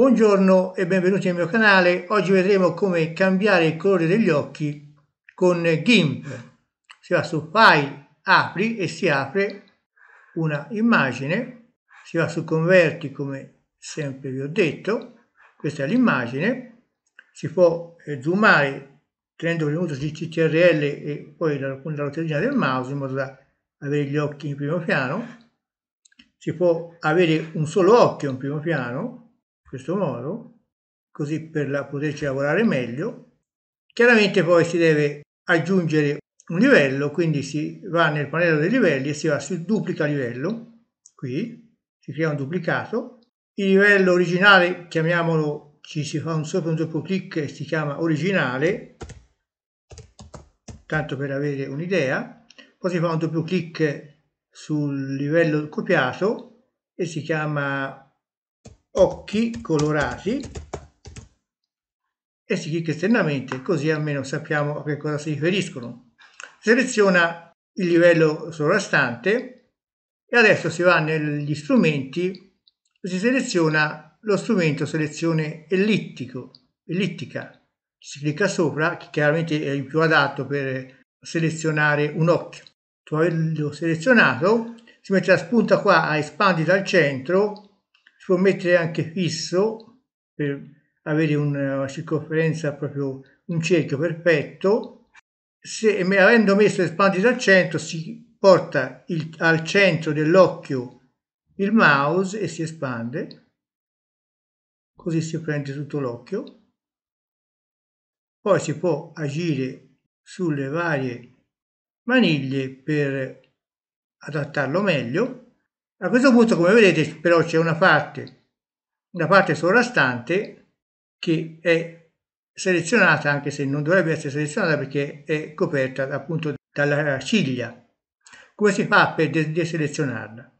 Buongiorno e benvenuti nel mio canale. Oggi vedremo come cambiare il colore degli occhi con GIMP. Si va su File, Apri e si apre una immagine. Si va su Converti come sempre vi ho detto. Questa è l'immagine. Si può eh, zoomare tenendo premuto su CTRL e poi la rotellina del mouse in modo da avere gli occhi in primo piano. Si può avere un solo occhio in primo piano questo modo, così per poterci lavorare meglio. Chiaramente poi si deve aggiungere un livello, quindi si va nel pannello dei livelli e si va su duplica livello, qui si crea un duplicato, il livello originale, chiamiamolo, ci si fa un sopra un doppio clic e si chiama originale, tanto per avere un'idea, poi si fa un doppio clic sul livello copiato e si chiama occhi colorati e si clicca esternamente, così almeno sappiamo a che cosa si riferiscono. Seleziona il livello sovrastante e adesso si va negli strumenti e si seleziona lo strumento selezione ellittico, ellittica. Si clicca sopra, che chiaramente è il più adatto per selezionare un occhio. Dopo averlo selezionato, si mette la spunta qua a espandi dal centro può mettere anche fisso per avere una circonferenza proprio un cerchio perfetto se avendo messo espandito al centro si porta il, al centro dell'occhio il mouse e si espande così si prende tutto l'occhio poi si può agire sulle varie maniglie per adattarlo meglio a questo punto, come vedete, però c'è una parte, una parte sovrastante che è selezionata, anche se non dovrebbe essere selezionata perché è coperta appunto dalla ciglia. Come si fa per deselezionarla?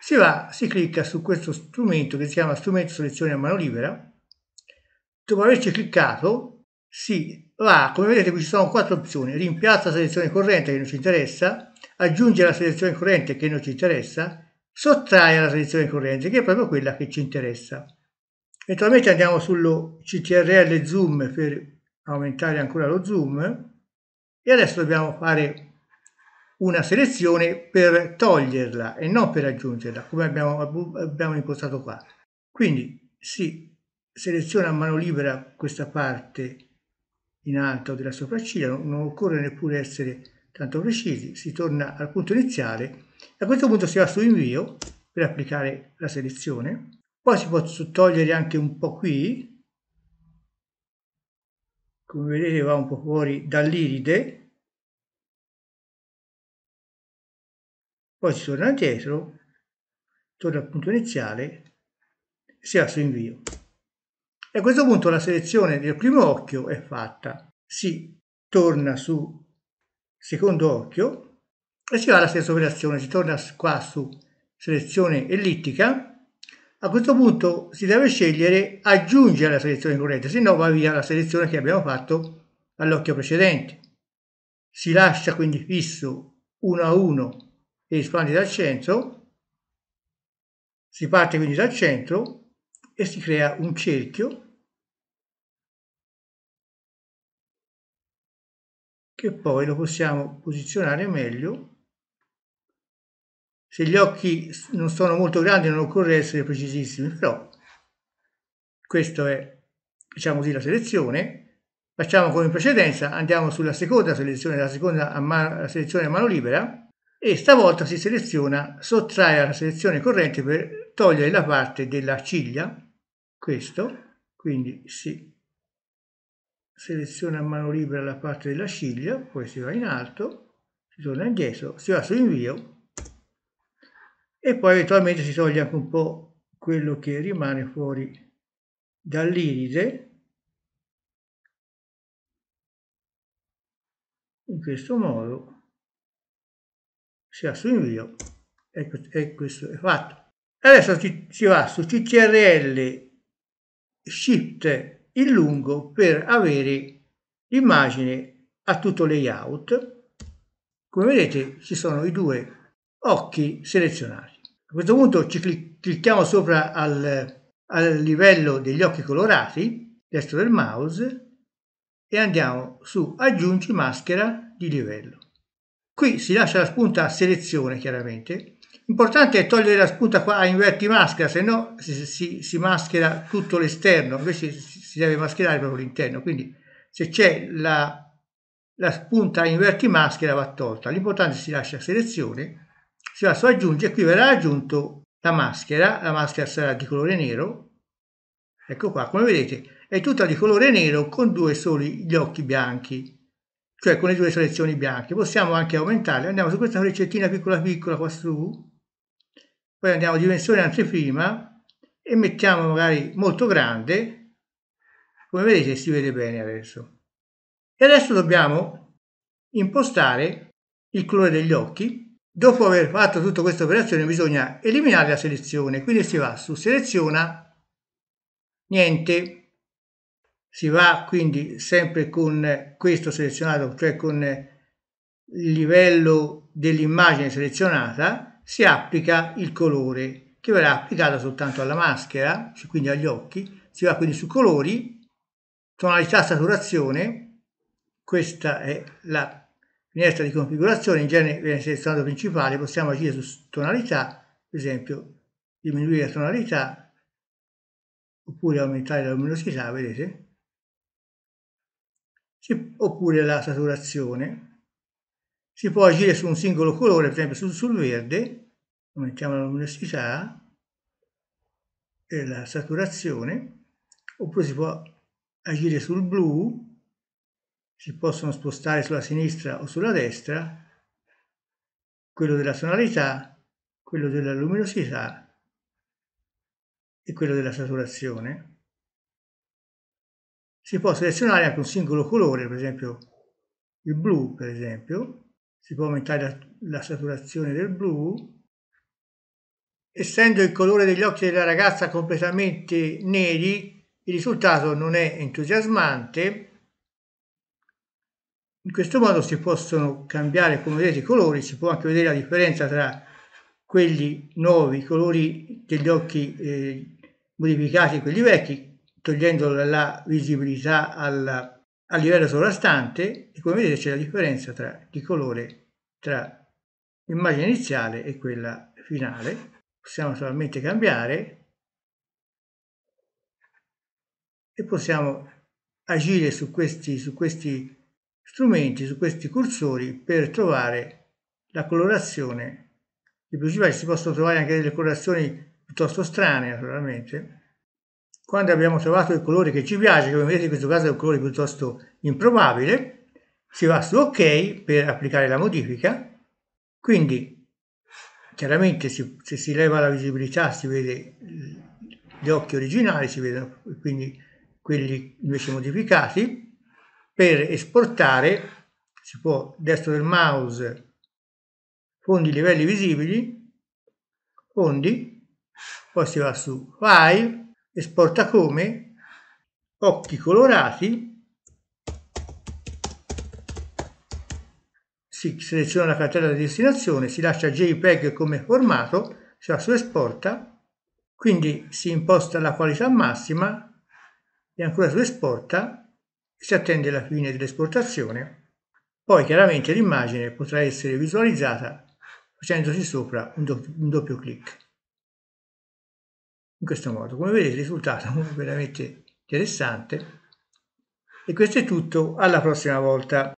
Si va, si clicca su questo strumento che si chiama strumento selezione a mano libera. Dopo averci cliccato, si va, come vedete qui ci sono quattro opzioni, rimpiazza selezione corrente che non ci interessa, aggiunge la selezione corrente che non ci interessa, sottrae alla tradizione corrente, che è proprio quella che ci interessa. Eventualmente andiamo sullo CTRL zoom per aumentare ancora lo zoom e adesso dobbiamo fare una selezione per toglierla e non per aggiungerla come abbiamo, abbiamo impostato qua quindi si seleziona a mano libera questa parte in alto della sopracciglia non occorre neppure essere tanto precisi si torna al punto iniziale a questo punto si va su invio per applicare la selezione, poi si può togliere anche un po' qui, come vedete va un po' fuori dall'iride, poi si torna indietro, torna al punto iniziale, si va su invio. E a questo punto la selezione del primo occhio è fatta. Si torna su secondo occhio e si va alla stessa operazione, si torna qua su selezione ellittica, a questo punto si deve scegliere aggiungere la selezione corrente, se no va via la selezione che abbiamo fatto all'occhio precedente. Si lascia quindi fisso 1 a 1 e espande dal centro, si parte quindi dal centro e si crea un cerchio che poi lo possiamo posizionare meglio se gli occhi non sono molto grandi non occorre essere precisissimi, però questa è, diciamo così, la selezione. Facciamo come in precedenza, andiamo sulla seconda selezione, la seconda a mano, la selezione a mano libera e stavolta si seleziona, sottrae alla selezione corrente per togliere la parte della ciglia, questo, quindi si seleziona a mano libera la parte della ciglia, poi si va in alto, si torna indietro, si va su invio e poi eventualmente si toglie anche un po' quello che rimane fuori dall'iride in questo modo si ha su invio e, questo è fatto adesso si va su ctrl shift in lungo per avere l'immagine a tutto layout come vedete ci sono i due occhi selezionati. A questo punto ci clic- clicchiamo sopra al, al livello degli occhi colorati, destro del mouse, e andiamo su aggiungi maschera di livello. Qui si lascia la spunta a selezione chiaramente. Importante è togliere la spunta qua a inverti maschera, se no si, si, si maschera tutto l'esterno, invece si, si deve mascherare proprio l'interno. Quindi se c'è la, la spunta a inverti maschera va tolta. L'importante è si lascia a selezione si va su aggiunge qui verrà aggiunto la maschera la maschera sarà di colore nero ecco qua come vedete è tutta di colore nero con due soli gli occhi bianchi cioè con le due selezioni bianche possiamo anche aumentarle andiamo su questa freccettina piccola piccola qua su poi andiamo a dimensione anteprima e mettiamo magari molto grande come vedete si vede bene adesso e adesso dobbiamo impostare il colore degli occhi Dopo aver fatto tutta questa operazione bisogna eliminare la selezione, quindi si va su seleziona, niente, si va quindi sempre con questo selezionato, cioè con il livello dell'immagine selezionata, si applica il colore che verrà applicato soltanto alla maschera, quindi agli occhi, si va quindi su colori, tonalità saturazione, questa è la finestra di configurazione, in genere viene selezionato principale, possiamo agire su tonalità, per esempio diminuire la tonalità oppure aumentare la luminosità, vedete? Si, oppure la saturazione. Si può agire su un singolo colore, per esempio sul, sul verde, aumentiamo la luminosità e la saturazione, oppure si può agire sul blu, si possono spostare sulla sinistra o sulla destra, quello della sonorità, quello della luminosità e quello della saturazione. Si può selezionare anche un singolo colore, per esempio il blu, per esempio, si può aumentare la, la saturazione del blu, essendo il colore degli occhi della ragazza completamente neri, il risultato non è entusiasmante, in questo modo si possono cambiare, come vedete, i colori, si può anche vedere la differenza tra quelli nuovi, i colori degli occhi eh, modificati e quelli vecchi, togliendo la visibilità alla, al livello sovrastante e come vedete c'è la differenza tra, di colore tra l'immagine iniziale e quella finale. Possiamo solamente cambiare e possiamo agire su questi, su questi strumenti su questi cursori per trovare la colorazione dei principali. Si possono trovare anche delle colorazioni piuttosto strane, naturalmente. Quando abbiamo trovato il colore che ci piace, come vedete in questo caso è un colore piuttosto improbabile, si va su OK per applicare la modifica. Quindi, chiaramente si, se si leva la visibilità si vede gli occhi originali, si vedono quindi quelli invece modificati per esportare si può destro del mouse fondi livelli visibili fondi poi si va su file esporta come occhi colorati si seleziona la cartella di destinazione si lascia jpeg come formato si va su esporta quindi si imposta la qualità massima e ancora su esporta si attende la fine dell'esportazione, poi chiaramente l'immagine potrà essere visualizzata facendosi sopra un, do- un doppio clic. In questo modo, come vedete, il risultato è veramente interessante. E questo è tutto, alla prossima volta.